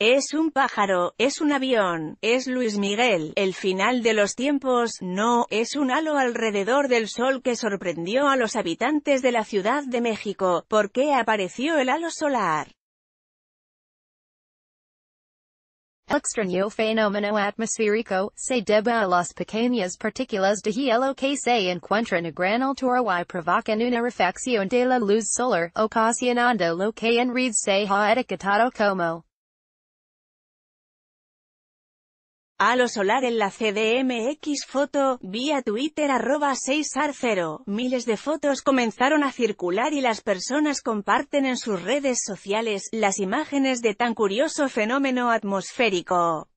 Es un pájaro, es un avión, es Luis Miguel, el final de los tiempos, no, es un halo alrededor del sol que sorprendió a los habitantes de la Ciudad de México, ¿por qué apareció el halo solar? El extraño fenómeno atmosférico, se debe a las pequeñas partículas de hielo que se encuentran a gran altura y provocan una refacción de la luz solar, ocasionando lo que en red se ha etiquetado como lo Solar en la CDMX Foto, vía Twitter arroba 6ar0. Miles de fotos comenzaron a circular y las personas comparten en sus redes sociales las imágenes de tan curioso fenómeno atmosférico.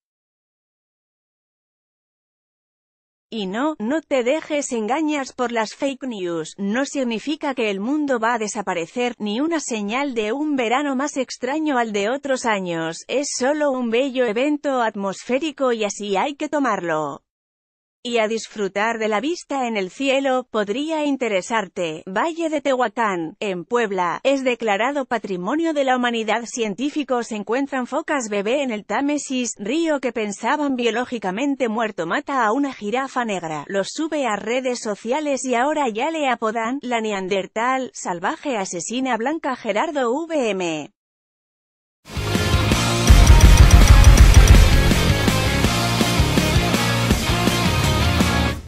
Y no, no te dejes engañas por las fake news, no significa que el mundo va a desaparecer, ni una señal de un verano más extraño al de otros años, es solo un bello evento atmosférico y así hay que tomarlo y a disfrutar de la vista en el cielo, podría interesarte. Valle de Tehuacán, en Puebla, es declarado Patrimonio de la Humanidad Científicos encuentran focas bebé en el Támesis, río que pensaban biológicamente muerto mata a una jirafa negra, los sube a redes sociales y ahora ya le apodan, la Neandertal, salvaje asesina blanca Gerardo VM.